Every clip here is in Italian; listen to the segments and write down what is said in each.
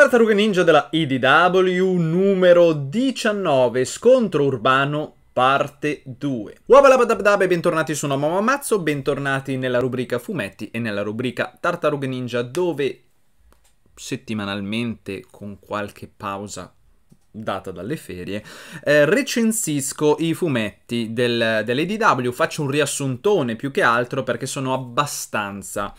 Tartaruga Ninja della IDW numero 19, scontro urbano parte 2. Wabalabadabdab e bentornati su Nomo Mamazzo, bentornati nella rubrica fumetti e nella rubrica Tartaruga Ninja dove settimanalmente con qualche pausa data dalle ferie, eh, recensisco i fumetti del, dell'ADW, faccio un riassuntone più che altro perché sono abbastanza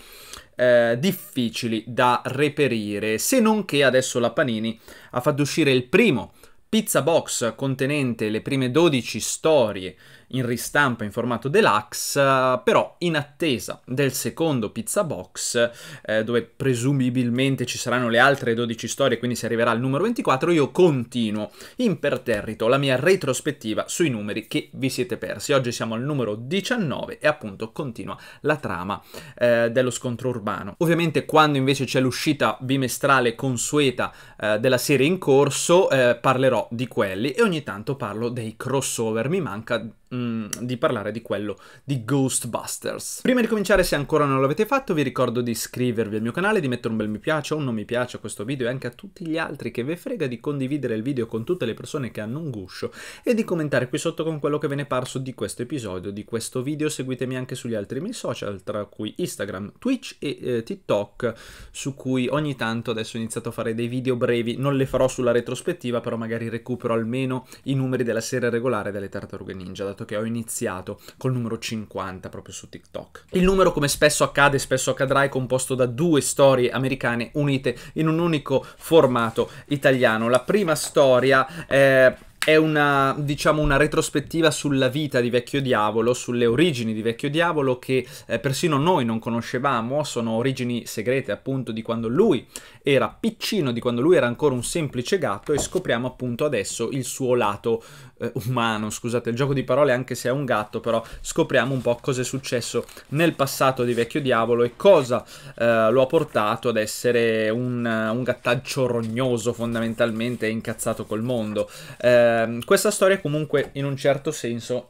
eh, difficili da reperire, se non che adesso la Panini ha fatto uscire il primo pizza box contenente le prime 12 storie in ristampa in formato deluxe, eh, però in attesa del secondo pizza box, eh, dove presumibilmente ci saranno le altre 12 storie, quindi si arriverà al numero 24, io continuo imperterrito la mia retrospettiva sui numeri che vi siete persi. Oggi siamo al numero 19 e appunto continua la trama eh, dello scontro urbano. Ovviamente quando invece c'è l'uscita bimestrale consueta eh, della serie in corso, eh, parlerò di quelli e ogni tanto parlo dei crossover, mi manca Mm, di parlare di quello di Ghostbusters. Prima di cominciare, se ancora non l'avete fatto, vi ricordo di iscrivervi al mio canale, di mettere un bel mi piace o un non mi piace a questo video e anche a tutti gli altri che ve frega di condividere il video con tutte le persone che hanno un guscio e di commentare qui sotto con quello che ve ne è parso di questo episodio, di questo video. Seguitemi anche sugli altri miei social, tra cui Instagram, Twitch e eh, TikTok, su cui ogni tanto adesso ho iniziato a fare dei video brevi. Non le farò sulla retrospettiva, però magari recupero almeno i numeri della serie regolare delle Tartarughe Ninja, dato fatto che ho iniziato col numero 50 proprio su TikTok. Il numero, come spesso accade, spesso accadrà, è composto da due storie americane unite in un unico formato italiano. La prima storia è eh, è una, diciamo, una retrospettiva sulla vita di Vecchio Diavolo, sulle origini di Vecchio Diavolo che eh, persino noi non conoscevamo, sono origini segrete appunto di quando lui era piccino, di quando lui era ancora un semplice gatto e scopriamo appunto adesso il suo lato eh, umano, scusate il gioco di parole anche se è un gatto, però scopriamo un po' cosa è successo nel passato di Vecchio Diavolo e cosa eh, lo ha portato ad essere un, eh, un gattaccio rognoso fondamentalmente incazzato col mondo. Eh, questa storia comunque in un certo senso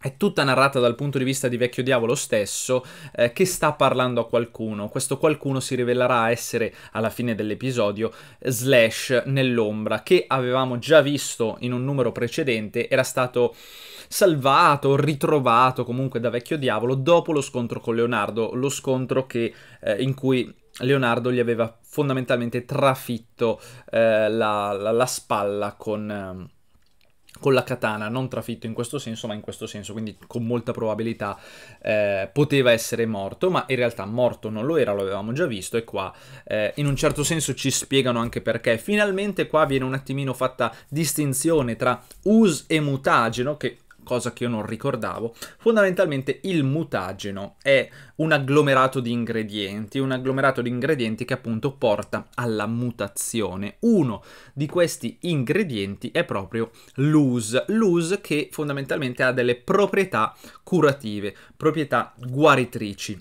è tutta narrata dal punto di vista di Vecchio Diavolo stesso, eh, che sta parlando a qualcuno. Questo qualcuno si rivelerà essere, alla fine dell'episodio, Slash nell'ombra, che avevamo già visto in un numero precedente, era stato salvato, ritrovato comunque da Vecchio Diavolo dopo lo scontro con Leonardo, lo scontro che, eh, in cui Leonardo gli aveva fondamentalmente trafitto eh, la, la, la, spalla con ehm, con la katana, non trafitto in questo senso, ma in questo senso, quindi con molta probabilità eh, poteva essere morto, ma in realtà morto non lo era, lo avevamo già visto, e qua eh, in un certo senso ci spiegano anche perché. Finalmente qua viene un attimino fatta distinzione tra us e mutageno, che cosa che io non ricordavo, fondamentalmente il mutageno è un agglomerato di ingredienti, un agglomerato di ingredienti che appunto porta alla mutazione. Uno di questi ingredienti è proprio l'us, l'us che fondamentalmente ha delle proprietà curative, proprietà guaritrici.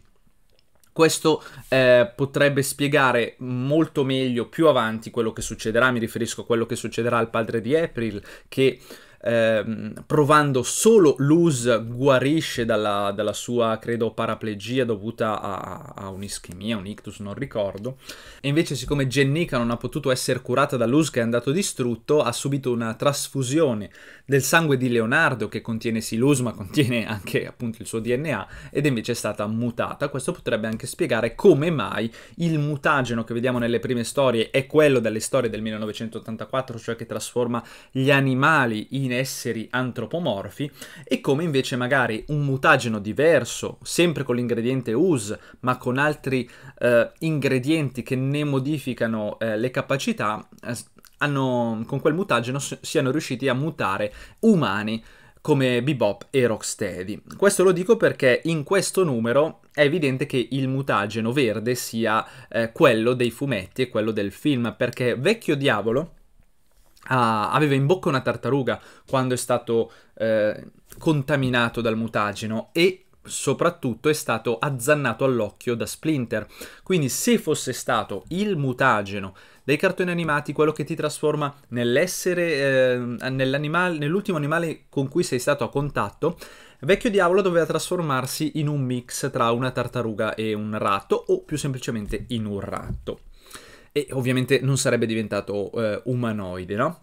Questo eh, potrebbe spiegare molto meglio più avanti quello che succederà, mi riferisco a quello che succederà al padre di April che Ehm, provando solo Luz guarisce dalla, dalla sua, credo, paraplegia dovuta a, a un'ischemia, un ictus, non ricordo. E invece siccome Jennica non ha potuto essere curata da Luz che è andato distrutto, ha subito una trasfusione del sangue di Leonardo che contiene sì Luz ma contiene anche appunto il suo DNA ed invece è stata mutata. Questo potrebbe anche spiegare come mai il mutageno che vediamo nelle prime storie è quello delle storie del 1984, cioè che trasforma gli animali in esseri antropomorfi e come invece magari un mutageno diverso, sempre con l'ingrediente US, ma con altri eh, ingredienti che ne modificano eh, le capacità, hanno, con quel mutageno siano riusciti a mutare umani come Bebop e Rocksteady. Questo lo dico perché in questo numero è evidente che il mutageno verde sia eh, quello dei fumetti e quello del film, perché Vecchio Diavolo Ah, aveva in bocca una tartaruga quando è stato eh, contaminato dal mutageno e soprattutto è stato azzannato all'occhio da Splinter. Quindi se fosse stato il mutageno dei cartoni animati quello che ti trasforma nell'essere eh, nell'ultimo animale con cui sei stato a contatto, Vecchio Diavolo doveva trasformarsi in un mix tra una tartaruga e un ratto o più semplicemente in un ratto e ovviamente non sarebbe diventato eh, umanoide, no?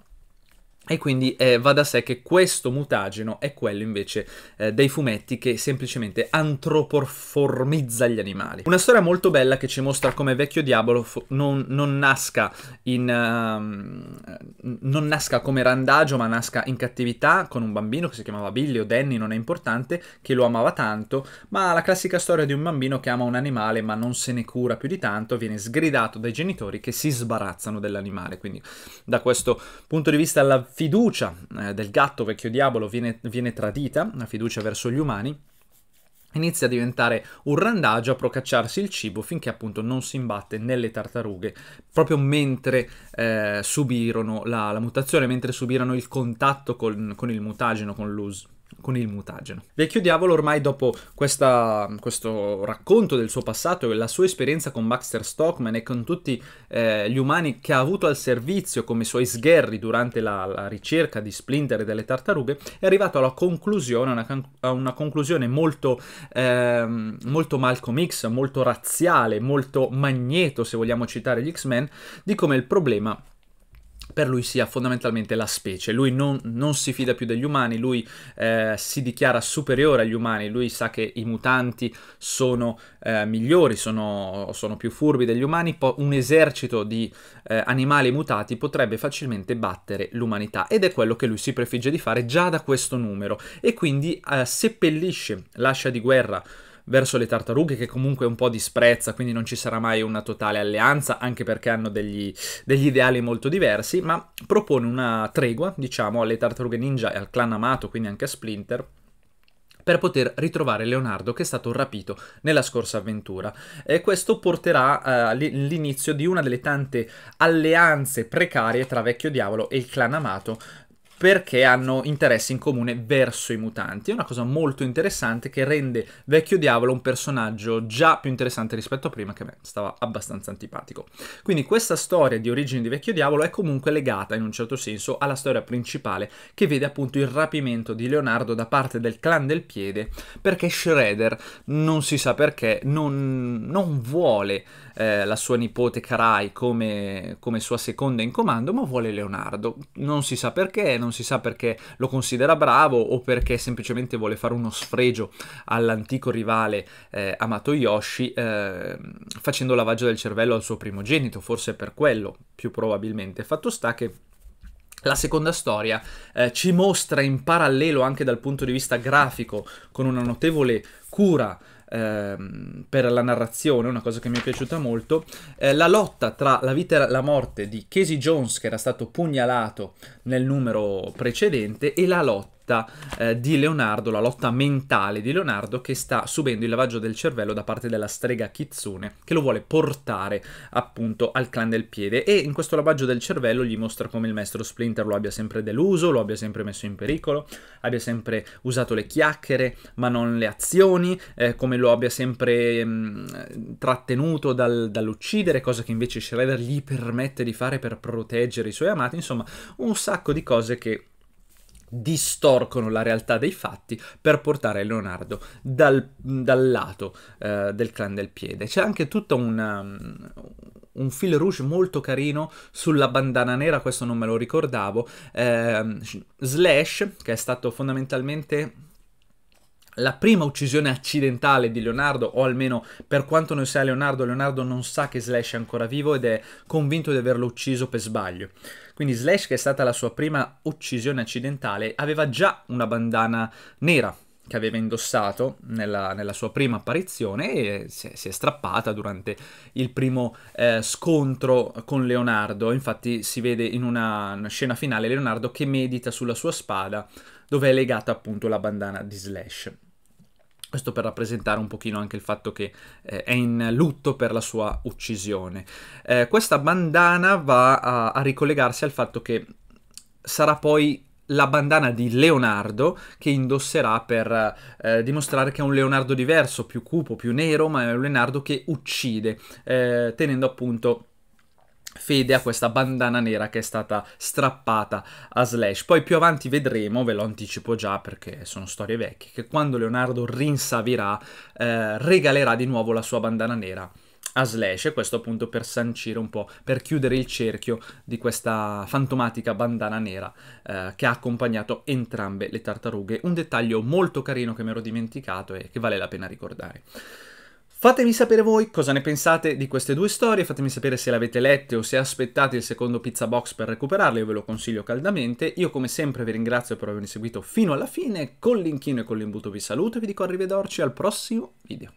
E quindi eh, va da sé che questo mutageno è quello invece eh, dei fumetti che semplicemente antropoformizza gli animali. Una storia molto bella che ci mostra come Vecchio Diavolo non, non, nasca in, uh, non nasca come randagio ma nasca in cattività con un bambino che si chiamava Billy o Danny, non è importante, che lo amava tanto, ma la classica storia di un bambino che ama un animale ma non se ne cura più di tanto, viene sgridato dai genitori che si sbarazzano dell'animale. Quindi da questo punto di vista la fiducia eh, del gatto vecchio diavolo viene, viene tradita, la fiducia verso gli umani, inizia a diventare un randaggio a procacciarsi il cibo finché appunto non si imbatte nelle tartarughe proprio mentre eh, subirono la, la, mutazione, mentre subirono il contatto con, con il mutageno, con l'US con il mutageno. Vecchio Diavolo ormai dopo questa, questo racconto del suo passato e la sua esperienza con Baxter Stockman e con tutti eh, gli umani che ha avuto al servizio come suoi sgherri durante la, la ricerca di Splinter e delle tartarughe, è arrivato alla conclusione, una, a una conclusione molto, eh, molto Malcolm X, molto razziale, molto magneto se vogliamo citare gli X-Men, di come il problema per lui sia fondamentalmente la specie, lui non, non si fida più degli umani, lui eh, si dichiara superiore agli umani, lui sa che i mutanti sono eh, migliori, sono, sono, più furbi degli umani, po- un esercito di eh, animali mutati potrebbe facilmente battere l'umanità ed è quello che lui si prefigge di fare già da questo numero e quindi eh, seppellisce l'ascia di guerra verso le tartarughe che comunque un po' disprezza, quindi non ci sarà mai una totale alleanza, anche perché hanno degli, degli ideali molto diversi, ma propone una tregua, diciamo, alle tartarughe ninja e al clan amato, quindi anche a Splinter, per poter ritrovare Leonardo che è stato rapito nella scorsa avventura. E questo porterà eh, all'inizio di una delle tante alleanze precarie tra Vecchio Diavolo e il clan amato, perché hanno interessi in comune verso i mutanti. È una cosa molto interessante che rende Vecchio Diavolo un personaggio già più interessante rispetto a prima, che a me stava abbastanza antipatico. Quindi questa storia di origine di Vecchio Diavolo è comunque legata in un certo senso alla storia principale che vede appunto il rapimento di Leonardo da parte del clan del piede perché Shredder, non si sa perché, non, non vuole eh, la sua nipote Karai come, come sua seconda in comando, ma vuole Leonardo. Non si sa perché, non non si sa perché lo considera bravo o perché semplicemente vuole fare uno sfregio all'antico rivale eh, Amato Yoshi eh, facendo lavaggio del cervello al suo primogenito, forse per quello, più probabilmente. Fatto sta che la seconda storia eh, ci mostra in parallelo anche dal punto di vista grafico, con una notevole cura ehm, per la narrazione, una cosa che mi è piaciuta molto, eh, la lotta tra la vita e la morte di Casey Jones, che era stato pugnalato nel numero precedente, e la lotta lotta eh, di Leonardo, la lotta mentale di Leonardo che sta subendo il lavaggio del cervello da parte della strega Kitsune che lo vuole portare appunto al clan del piede e in questo lavaggio del cervello gli mostra come il maestro Splinter lo abbia sempre deluso, lo abbia sempre messo in pericolo, abbia sempre usato le chiacchiere ma non le azioni, eh, come lo abbia sempre mh, mm, trattenuto dal, dall'uccidere, cosa che invece Shredder gli permette di fare per proteggere i suoi amati, insomma un sacco di cose che distorcono la realtà dei fatti per portare Leonardo dal, dal lato eh, del clan del piede. C'è anche tutto un, mm, un fil rouge molto carino sulla bandana nera, questo non me lo ricordavo, eh, Slash, che è stato fondamentalmente la prima uccisione accidentale di Leonardo, o almeno per quanto ne sia Leonardo, Leonardo non sa che Slash è ancora vivo ed è convinto di averlo ucciso per sbaglio. Quindi Slash, che è stata la sua prima uccisione accidentale, aveva già una bandana nera che aveva indossato nella, nella sua prima apparizione e si è, si è strappata durante il primo eh, scontro con Leonardo. Infatti si vede in una, una scena finale Leonardo che medita sulla sua spada dove è legata appunto la bandana di Slash. Questo per rappresentare un pochino anche il fatto che eh, è in lutto per la sua uccisione. Eh, questa bandana va a, a ricollegarsi al fatto che sarà poi la bandana di Leonardo che indosserà per eh, dimostrare che è un Leonardo diverso, più cupo, più nero, ma è un Leonardo che uccide, eh, tenendo appunto fede a questa bandana nera che è stata strappata a Slash. Poi più avanti vedremo, ve lo anticipo già perché sono storie vecchie, che quando Leonardo rinsavirà eh, regalerà di nuovo la sua bandana nera a Slash e questo appunto per sancire un po', per chiudere il cerchio di questa fantomatica bandana nera eh, che ha accompagnato entrambe le tartarughe. Un dettaglio molto carino che mi ero dimenticato e che vale la pena ricordare. Fatemi sapere voi cosa ne pensate di queste due storie, fatemi sapere se le avete lette o se aspettate il secondo pizza box per recuperarle, io ve lo consiglio caldamente. Io come sempre vi ringrazio per avermi seguito fino alla fine, con l'inchino e con l'imbuto vi saluto e vi dico arrivederci al prossimo video.